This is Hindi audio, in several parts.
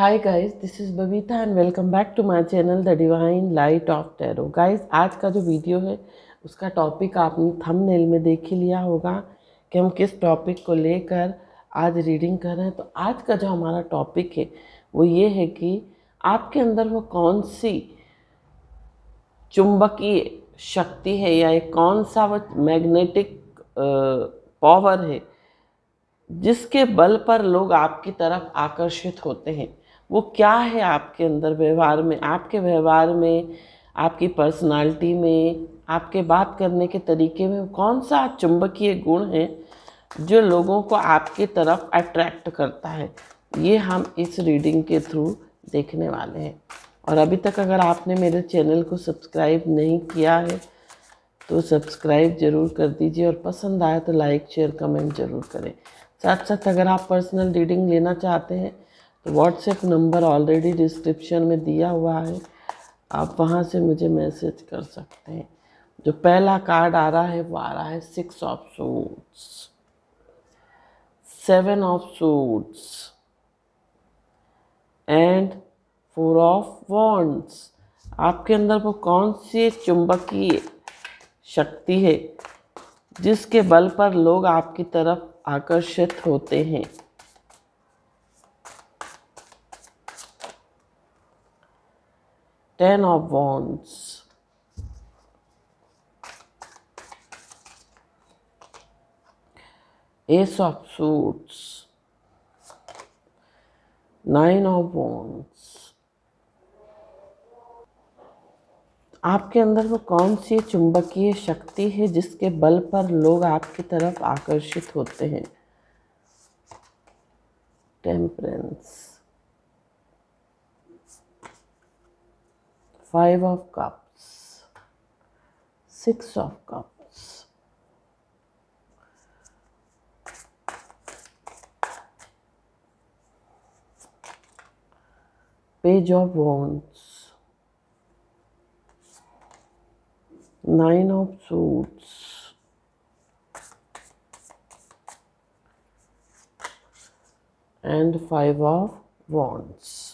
hi guys this is Babita and welcome back to my channel the divine light of tarot guys आज का जो वीडियो है उसका टॉपिक आपने थंबनेल में देख ही लिया होगा कि हम किस टॉपिक को लेकर आज रीडिंग कर रहे हैं तो आज का जो हमारा टॉपिक है वो ये है कि आपके अंदर वो कौन सी चुंबकीय शक्ति है या एक कौन सा वो मैग्नेटिक पावर है जिसके बल पर लोग आपकी तरफ आकर्षित होते हैं वो क्या है आपके अंदर व्यवहार में आपके व्यवहार में आपकी पर्सनालिटी में आपके बात करने के तरीके में कौन सा चुंबकीय गुण है जो लोगों को आपके तरफ अट्रैक्ट करता है ये हम इस रीडिंग के थ्रू देखने वाले हैं और अभी तक अगर आपने मेरे चैनल को सब्सक्राइब नहीं किया है तो सब्सक्राइब ज़रूर कर दीजिए और पसंद आए तो लाइक शेयर कमेंट ज़रूर करें साथ साथ अगर आप पर्सनल रीडिंग लेना चाहते हैं तो व्हाट्सएप नंबर ऑलरेडी डिस्क्रिप्शन में दिया हुआ है आप वहाँ से मुझे मैसेज कर सकते हैं जो पहला कार्ड आ रहा है वो आ रहा है six of swords seven of swords and four of wands आपके अंदर वो कौन सी चुंबकीय शक्ति है जिसके बल पर लोग आपकी तरफ आकर्षित होते हैं ten of wands ace of swords nine of wands आपके अंदर वो कौन सी चुंबकीय शक्ति है जिसके बल पर लोग आपकी तरफ आकर्षित होते हैं temperance five of cups six of cups page of wands nine of swords and five of wands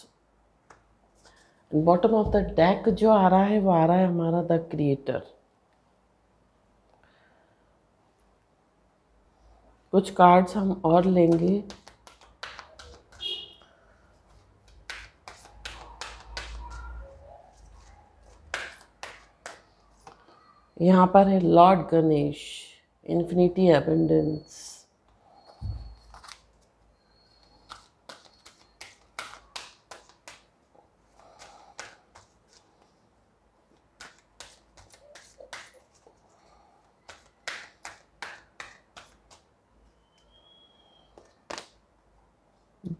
bottom of the deck जो आ रहा है वो आ रहा है हमारा द क्रिएटर कुछ कार्ड्स हम और लेंगे यहाँ पर है lord Ganesh infinity abundance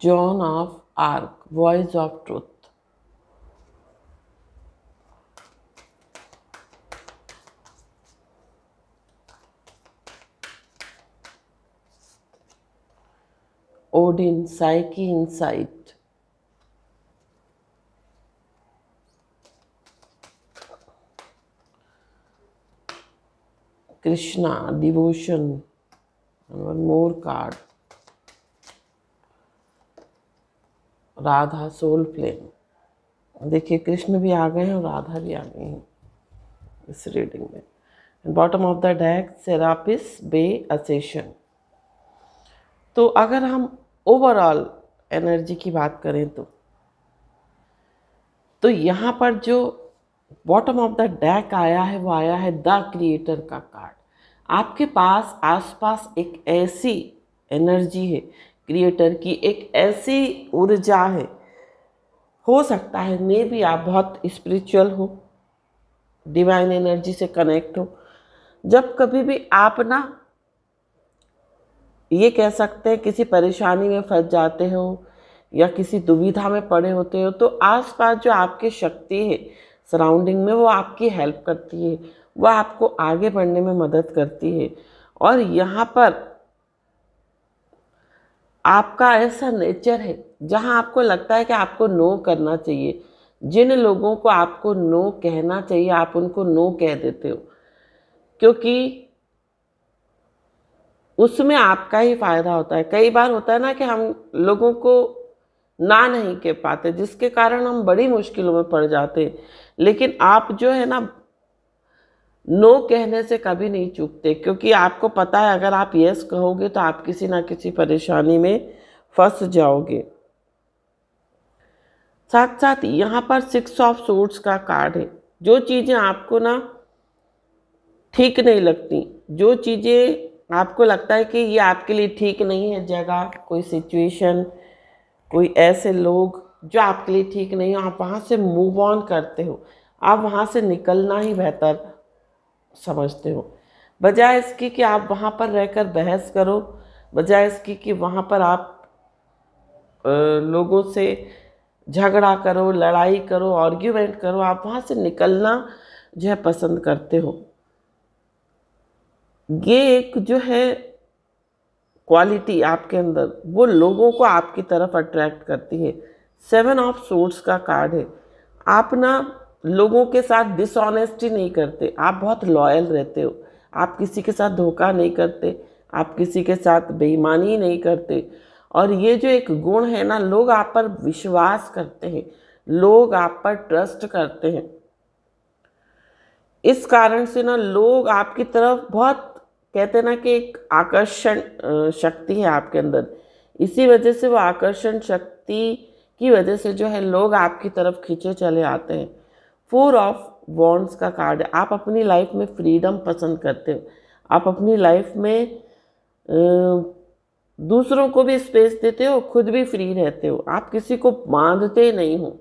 Joan of Arc voice of truth Odin Psyche insight Krishna devotion one more card Radha soul plane देखिए कृष्ण भी आ गए हैं और राधा भी आ गई हैं इस रीडिंग में bottom of the deck Serapis Bey ascension तो अगर हम ओवरऑल एनर्जी की बात करें तो तो यहाँ पर जो बॉटम ऑफ द डैक आया है वो आया है द क्रिएटर का कार्ड आपके पास आसपास एक ऐसी एनर्जी है क्रिएटर की एक ऐसी ऊर्जा है हो सकता है मे भी आप बहुत स्पिरिचुअल हो डिवाइन एनर्जी से कनेक्ट हो जब कभी भी आप ना ये कह सकते हैं किसी परेशानी में फंस जाते हो या किसी दुविधा में पड़े होते हो तो आसपास जो आपकी शक्ति है सराउंडिंग में वो आपकी हेल्प करती है वह आपको आगे बढ़ने में मदद करती है और यहाँ पर आपका ऐसा नेचर है जहाँ आपको लगता है कि आपको नो करना चाहिए जिन लोगों को आपको नो कहना चाहिए आप उनको नो कह देते हो क्योंकि उसमें आपका ही फ़ायदा होता है कई बार होता है ना कि हम लोगों को ना नहीं कह पाते जिसके कारण हम बड़ी मुश्किलों में पड़ जाते हैं लेकिन आप जो है ना नो कहने से कभी नहीं चूकते क्योंकि आपको पता है अगर आप यस कहोगे तो आप किसी ना किसी परेशानी में फंस जाओगे साथ साथ यहाँ पर सिक्स ऑफ सोर्ट्स का कार्ड है जो चीज़ें आपको ना ठीक नहीं लगती जो चीज़ें आपको लगता है कि ये आपके लिए ठीक नहीं है जगह कोई सिचुएशन कोई ऐसे लोग जो आपके लिए ठीक नहीं हो आप वहाँ से मूव ऑन करते हो आप वहाँ से निकलना ही बेहतर समझते हो बजाय इसकी कि आप वहाँ पर रहकर बहस करो बजाय इसकी कि वहाँ पर आप लोगों से झगड़ा करो लड़ाई करो आर्ग्यूमेंट करो आप वहाँ से निकलना जो है पसंद करते हो ये एक जो है क्वालिटी आपके अंदर वो लोगों को आपकी तरफ अट्रैक्ट करती है सेवन ऑफ सोर्स का कार्ड है आप ना लोगों के साथ डिसऑनेस्टी नहीं करते आप बहुत लॉयल रहते हो आप किसी के साथ धोखा नहीं करते आप किसी के साथ बेईमानी नहीं करते और ये जो एक गुण है ना लोग आप पर विश्वास करते हैं लोग आप पर ट्रस्ट करते हैं इस कारण से ना लोग आपकी तरफ बहुत कहते हैं ना कि एक आकर्षण शक्ति है आपके अंदर इसी वजह से वो आकर्षण शक्ति की वजह से जो है लोग आपकी तरफ खींचे चले आते हैं फोर ऑफ वॉन्ड्स का कार्ड है आप अपनी लाइफ में फ्रीडम पसंद करते हो आप अपनी लाइफ में दूसरों को भी स्पेस देते हो खुद भी फ्री रहते हो आप किसी को बांधते नहीं हो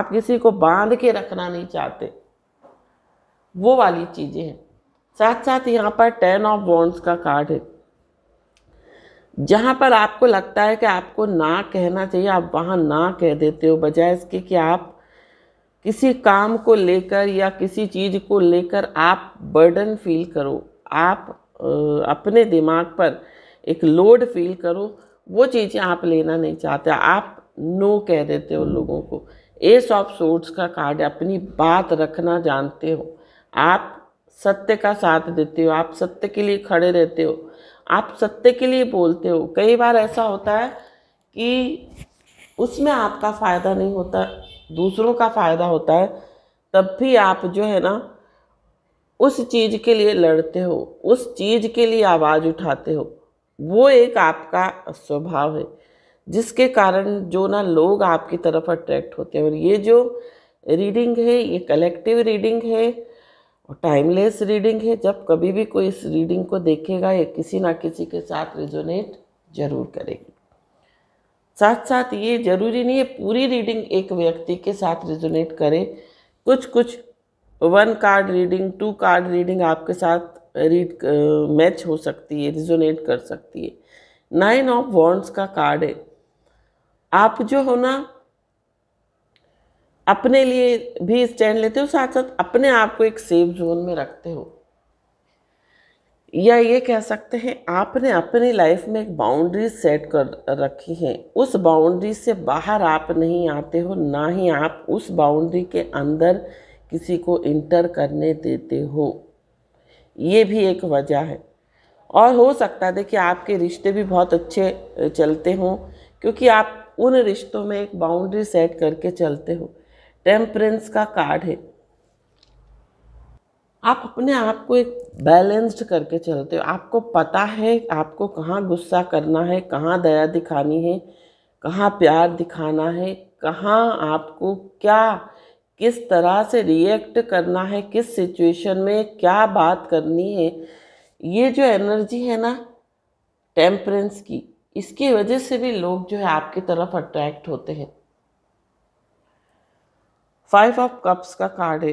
आप किसी को बांध के रखना नहीं चाहते वो वाली चीज़ें हैं साथ साथ यहाँ पर टेन ऑफ बॉन्ड्स का कार्ड है जहाँ पर आपको लगता है कि आपको ना कहना चाहिए आप वहाँ ना कह देते हो बजाय इसके कि आप किसी काम को लेकर या किसी चीज़ को लेकर आप बर्डन फील करो आप अपने दिमाग पर एक लोड फील करो वो चीज़ें आप लेना नहीं चाहते आप नो कह देते हो लोगों को एस ऑफ सोर्ट्स का कार्ड अपनी बात रखना जानते हो आप सत्य का साथ देते हो आप सत्य के लिए खड़े रहते हो आप सत्य के लिए बोलते हो कई बार ऐसा होता है कि उसमें आपका फ़ायदा नहीं होता दूसरों का फ़ायदा होता है तब भी आप जो है ना उस चीज़ के लिए लड़ते हो उस चीज़ के लिए आवाज़ उठाते हो वो एक आपका स्वभाव है जिसके कारण जो ना लोग आपकी तरफ अट्रैक्ट होते हैं और ये जो रीडिंग है ये कलेक्टिव रीडिंग है और टाइमलेस रीडिंग है जब कभी भी कोई इस रीडिंग को देखेगा ये किसी ना किसी के साथ रिजोनेट जरूर करेगी साथ साथ ये जरूरी नहीं है पूरी रीडिंग एक व्यक्ति के साथ रिजोनेट करे कुछ कुछ one card reading two card reading आपके साथ रीड मैच हो सकती है रिजोनेट कर सकती है नाइन ऑफ वॉन्ट्स का कार्ड है आप जो हो ना अपने लिए भी स्टैंड लेते हो साथ साथ अपने आप को एक सेफ जोन में रखते हो या ये कह सकते हैं आपने अपनी लाइफ में एक बाउंड्री सेट कर रखी है उस बाउंड्री से बाहर आप नहीं आते हो ना ही आप उस बाउंड्री के अंदर किसी को इंटर करने देते हो ये भी एक वजह है और हो सकता है देखिए आपके रिश्ते भी बहुत अच्छे चलते हों क्योंकि आप उन रिश्तों में एक बाउंड्री सेट करके चलते हो टेम्परेंस का कार्ड है आप अपने आप को एक बैलेंस्ड करके चलते हो आपको पता है आपको कहाँ गुस्सा करना है कहाँ दया दिखानी है कहाँ प्यार दिखाना है कहाँ आपको क्या किस तरह से रिएक्ट करना है किस सिचुएशन में क्या बात करनी है ये जो एनर्जी है ना टेम्परेंस की इसकी वजह से भी लोग जो है आपकी तरफ अट्रैक्ट होते हैं फाइव ऑफ कप्स का कार्ड है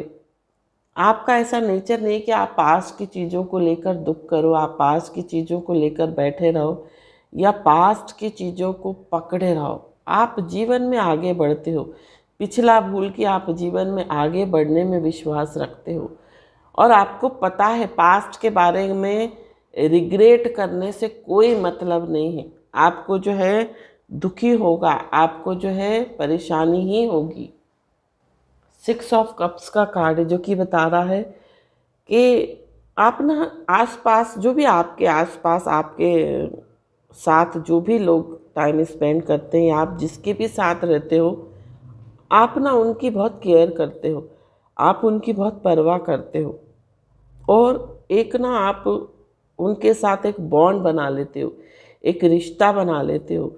आपका ऐसा नेचर नहीं कि आप पास की चीज़ों को लेकर दुख करो आप पास की चीज़ों को लेकर बैठे रहो या पास्ट की चीज़ों को पकड़े रहो आप जीवन में आगे बढ़ते हो पिछला भूल के आप जीवन में आगे बढ़ने में विश्वास रखते हो और आपको पता है पास्ट के बारे में रिग्रेट करने से कोई मतलब नहीं है आपको जो है दुखी होगा आपको जो है परेशानी ही होगी सिक्स ऑफ कप्स का कार्ड है जो कि बता रहा है कि आप ना आसपास जो भी आपके आसपास आपके साथ जो भी लोग टाइम स्पेंड करते हैं आप जिसके भी साथ रहते हो आप ना उनकी बहुत केयर करते हो आप उनकी बहुत परवाह करते हो और एक ना आप उनके साथ एक बॉन्ड बना लेते हो एक रिश्ता बना लेते हो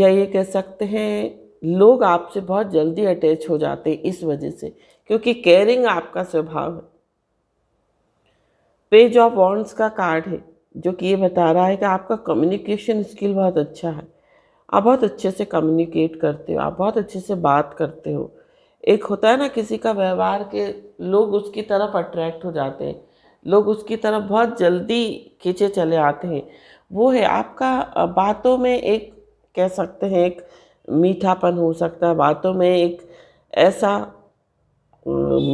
या ये कह सकते हैं लोग आपसे बहुत जल्दी अटैच हो जाते हैं इस वजह से क्योंकि केयरिंग आपका स्वभाव है पेज ऑफ वॉन्ट्स का कार्ड है जो कि ये बता रहा है कि आपका कम्युनिकेशन स्किल बहुत अच्छा है आप बहुत अच्छे से कम्युनिकेट करते हो आप बहुत अच्छे से बात करते हो एक होता है ना किसी का व्यवहार के लोग उसकी तरफ अट्रैक्ट हो जाते हैं लोग उसकी तरफ बहुत जल्दी खींचे चले आते हैं वो है आपका बातों में एक कह सकते हैं एक मीठापन हो सकता है बातों में एक ऐसा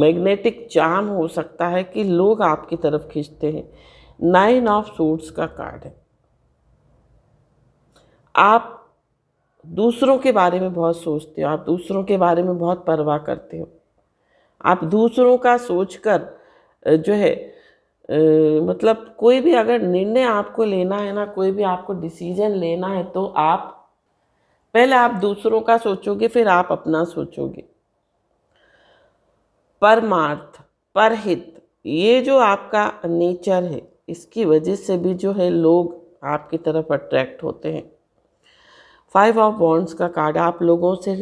मैग्नेटिक चाम हो सकता है कि लोग आपकी तरफ खींचते हैं नाइन ऑफ सूट्स का कार्ड है आप दूसरों के बारे में बहुत सोचते हो आप दूसरों के बारे में बहुत परवाह करते हो आप दूसरों का सोचकर जो है मतलब कोई भी अगर निर्णय आपको लेना है ना कोई भी आपको डिसीजन लेना है तो आप पहले आप दूसरों का सोचोगे फिर आप अपना सोचोगे परमार्थ परहित ये जो आपका नेचर है इसकी वजह से भी जो है लोग आपकी तरफ अट्रैक्ट होते हैं फाइव ऑफ बॉन्ड्स का कार्ड आप लोगों से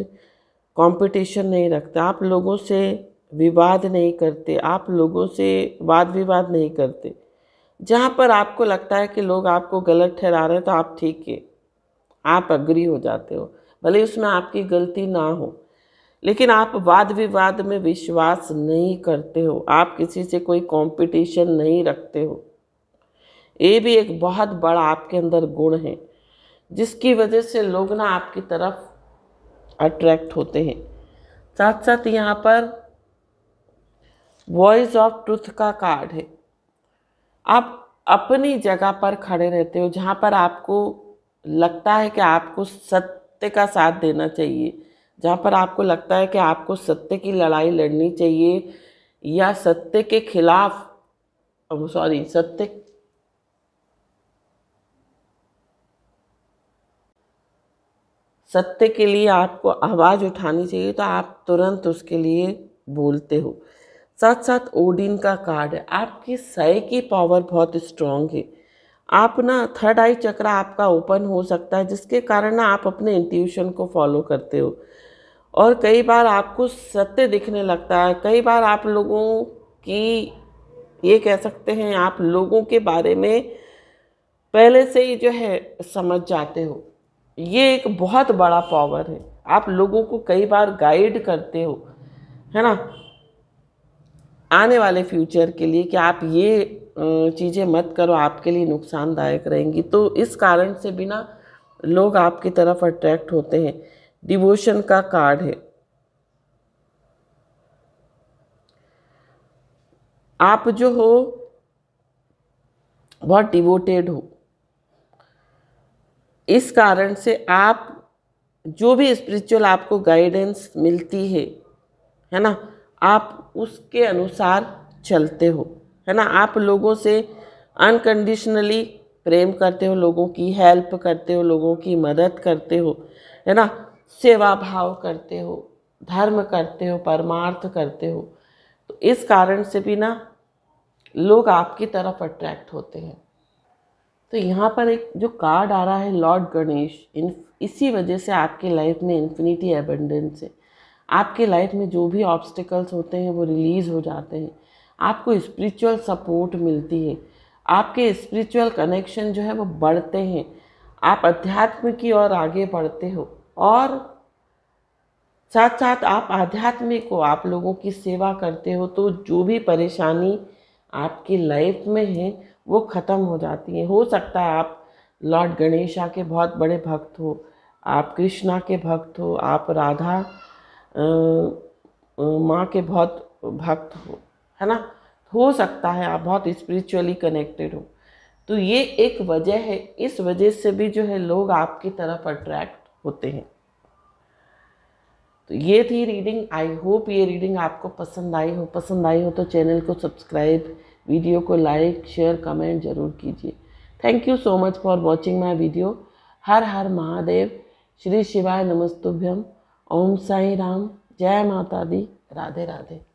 कंपटीशन नहीं रखते आप लोगों से विवाद नहीं करते आप लोगों से वाद विवाद नहीं करते जहाँ पर आपको लगता है कि लोग आपको गलत ठहरा रहे हैं तो आप ठीक है आप अग्री हो जाते हो भले उसमें आपकी गलती ना हो लेकिन आप वाद विवाद में विश्वास नहीं करते हो आप किसी से कोई कंपटीशन नहीं रखते हो ये भी एक बहुत बड़ा आपके अंदर गुण है जिसकी वजह से लोग ना आपकी तरफ अट्रैक्ट होते हैं साथ साथ यहाँ पर वॉइस ऑफ ट्रुथ का कार्ड है आप अपनी जगह पर खड़े रहते हो जहाँ पर आपको लगता है कि आपको सत्य का साथ देना चाहिए जहाँ पर आपको लगता है कि आपको सत्य की लड़ाई लड़नी चाहिए या सत्य के खिलाफ सॉरी सत्य सत्य के लिए आपको आवाज़ उठानी चाहिए तो आप तुरंत उसके लिए बोलते हो साथ साथ ओडिन का कार्ड है आपकी सय की पावर बहुत स्ट्रांग है आप ना थर्ड आई चक्र आपका ओपन हो सकता है जिसके कारण ना आप अपने इंट्यूशन को फॉलो करते हो और कई बार आपको सत्य दिखने लगता है कई बार आप लोगों की ये कह सकते हैं आप लोगों के बारे में पहले से ही जो है समझ जाते हो ये एक बहुत बड़ा पावर है आप लोगों को कई बार गाइड करते हो है ना आने वाले फ्यूचर के लिए कि आप ये चीज़ें मत करो आपके लिए नुकसानदायक रहेंगी तो इस कारण से बिना लोग आपकी तरफ अट्रैक्ट होते हैं डिवोशन का कार्ड है आप जो हो बहुत डिवोटेड हो इस कारण से आप जो भी स्पिरिचुअल आपको गाइडेंस मिलती है है ना आप उसके अनुसार चलते हो है ना आप लोगों से अनकंडीशनली प्रेम करते हो लोगों की हेल्प करते हो लोगों की मदद करते हो है ना सेवा भाव करते हो धर्म करते हो परमार्थ करते हो तो इस कारण से भी ना लोग आपकी तरफ अट्रैक्ट होते हैं तो यहाँ पर एक जो कार्ड आ रहा है लॉर्ड गणेश इन इसी वजह से आपके लाइफ में इन्फिनिटी एबंडेंस है आपके लाइफ में जो भी ऑब्स्टिकल्स होते हैं वो रिलीज़ हो जाते हैं आपको स्पिरिचुअल सपोर्ट मिलती है आपके स्पिरिचुअल कनेक्शन जो है वो बढ़ते हैं आप अध्यात्म की ओर आगे बढ़ते हो और साथ साथ आप आध्यात्मिक को आप लोगों की सेवा करते हो तो जो भी परेशानी आपकी लाइफ में है वो ख़त्म हो जाती है हो सकता है आप लॉर्ड गणेशा के बहुत बड़े भक्त हो आप कृष्णा के भक्त हो आप राधा माँ के बहुत भक्त हो है ना हो सकता है आप बहुत स्पिरिचुअली कनेक्टेड हो तो ये एक वजह है इस वजह से भी जो है लोग आपकी तरफ अट्रैक्ट होते हैं तो ये थी रीडिंग आई होप ये रीडिंग आपको पसंद आई हो पसंद आई हो तो चैनल को सब्सक्राइब वीडियो को लाइक शेयर कमेंट ज़रूर कीजिए thank you so much for watching my video Har Har Mahadev Shri शिवाय नमस्तुभ्यम ओम साई राम जय माता दी राधे राधे